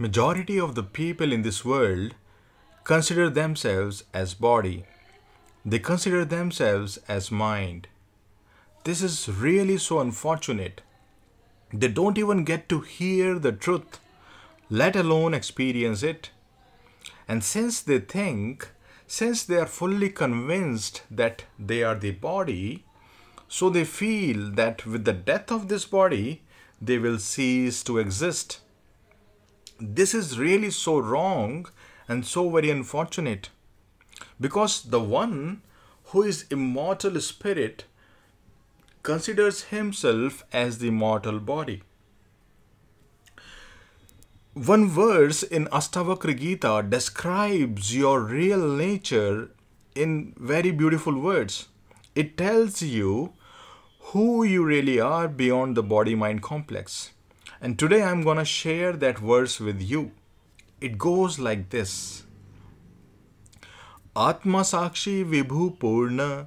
Majority of the people in this world consider themselves as body. They consider themselves as mind. This is really so unfortunate. They don't even get to hear the truth, let alone experience it. And since they think, since they are fully convinced that they are the body, so they feel that with the death of this body, they will cease to exist this is really so wrong and so very unfortunate because the one who is immortal spirit considers himself as the mortal body. One verse in Astavakra Gita describes your real nature in very beautiful words. It tells you who you really are beyond the body mind complex. And today I'm gonna share that verse with you. It goes like this Atma Sakshi Vibhu Purna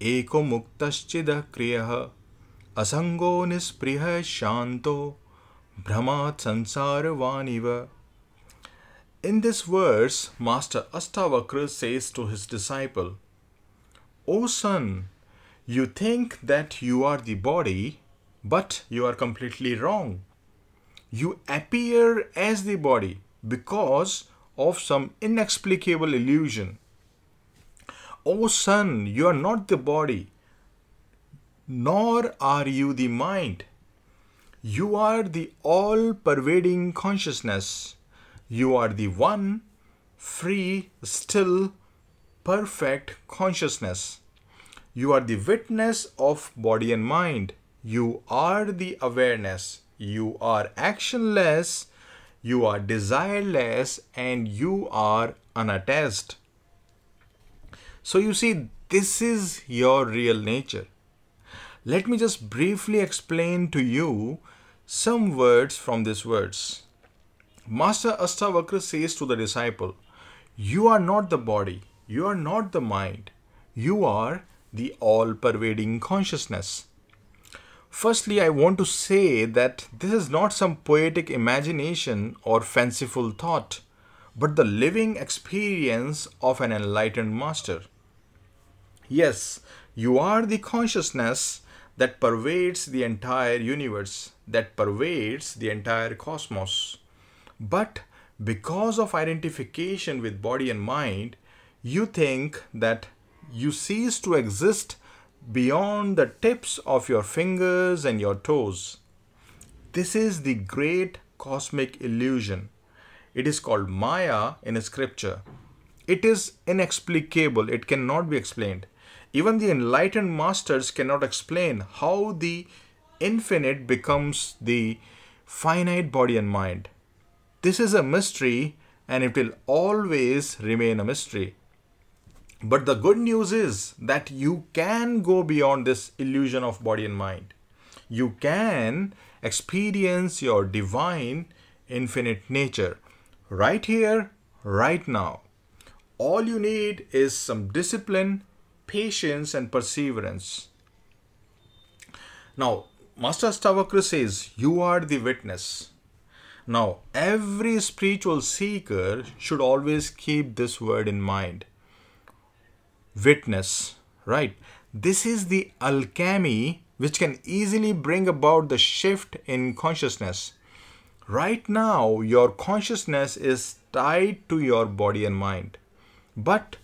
Eko Muktaschida Kriya Asango Nispriha Shanto Brahmat Sansarvaniva. In this verse, Master Astavakra says to his disciple, O son, you think that you are the body, but you are completely wrong you appear as the body because of some inexplicable illusion. O son, you are not the body, nor are you the mind. You are the all pervading consciousness. You are the one, free, still, perfect consciousness. You are the witness of body and mind. You are the awareness you are actionless, you are desireless, and you are unattached. So you see, this is your real nature. Let me just briefly explain to you some words from these words. Master Astavakra says to the disciple, You are not the body, you are not the mind, you are the all pervading consciousness. Firstly, I want to say that this is not some poetic imagination or fanciful thought, but the living experience of an enlightened master. Yes, you are the consciousness that pervades the entire universe, that pervades the entire cosmos. But because of identification with body and mind, you think that you cease to exist beyond the tips of your fingers and your toes. This is the great cosmic illusion. It is called Maya in scripture. It is inexplicable, it cannot be explained. Even the enlightened masters cannot explain how the infinite becomes the finite body and mind. This is a mystery and it will always remain a mystery. But the good news is that you can go beyond this illusion of body and mind. You can experience your divine infinite nature right here, right now. All you need is some discipline, patience, and perseverance. Now, Master Stavakra says, You are the witness. Now, every spiritual seeker should always keep this word in mind witness, right? This is the alchemy which can easily bring about the shift in consciousness. Right now, your consciousness is tied to your body and mind. But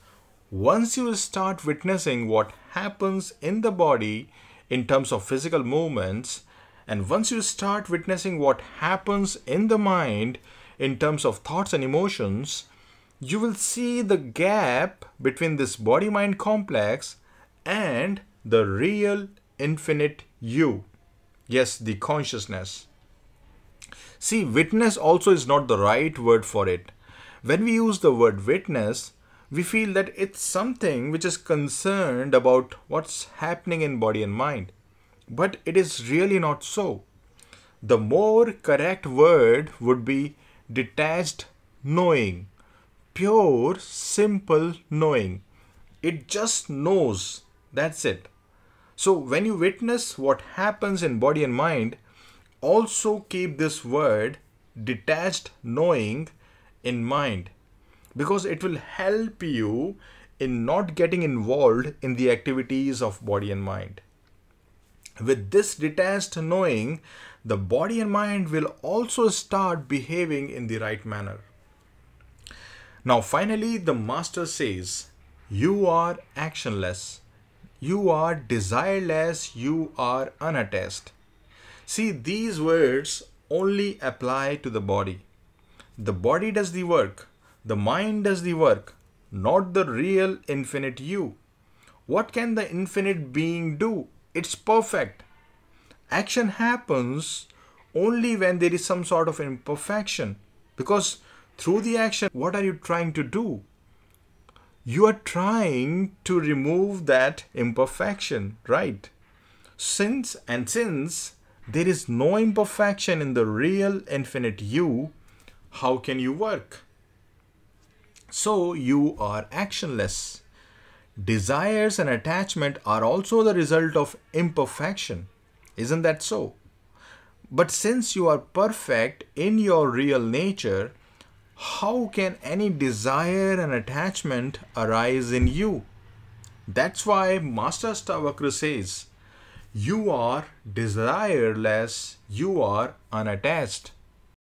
once you start witnessing what happens in the body in terms of physical movements, and once you start witnessing what happens in the mind in terms of thoughts and emotions, you will see the gap between this body mind complex and the real infinite you. Yes, the consciousness. See, witness also is not the right word for it. When we use the word witness, we feel that it's something which is concerned about what's happening in body and mind. But it is really not so. The more correct word would be detached knowing pure, simple knowing. It just knows. That's it. So when you witness what happens in body and mind, also keep this word detached knowing in mind because it will help you in not getting involved in the activities of body and mind. With this detached knowing, the body and mind will also start behaving in the right manner. Now finally the master says, you are actionless, you are desireless, you are unattached. See these words only apply to the body. The body does the work, the mind does the work, not the real infinite you. What can the infinite being do? It's perfect. Action happens only when there is some sort of imperfection because through the action, what are you trying to do? You are trying to remove that imperfection, right? Since and since there is no imperfection in the real infinite you, how can you work? So you are actionless. Desires and attachment are also the result of imperfection. Isn't that so? But since you are perfect in your real nature, how can any desire and attachment arise in you? That's why Master Stavakra says, You are desireless, you are unattached.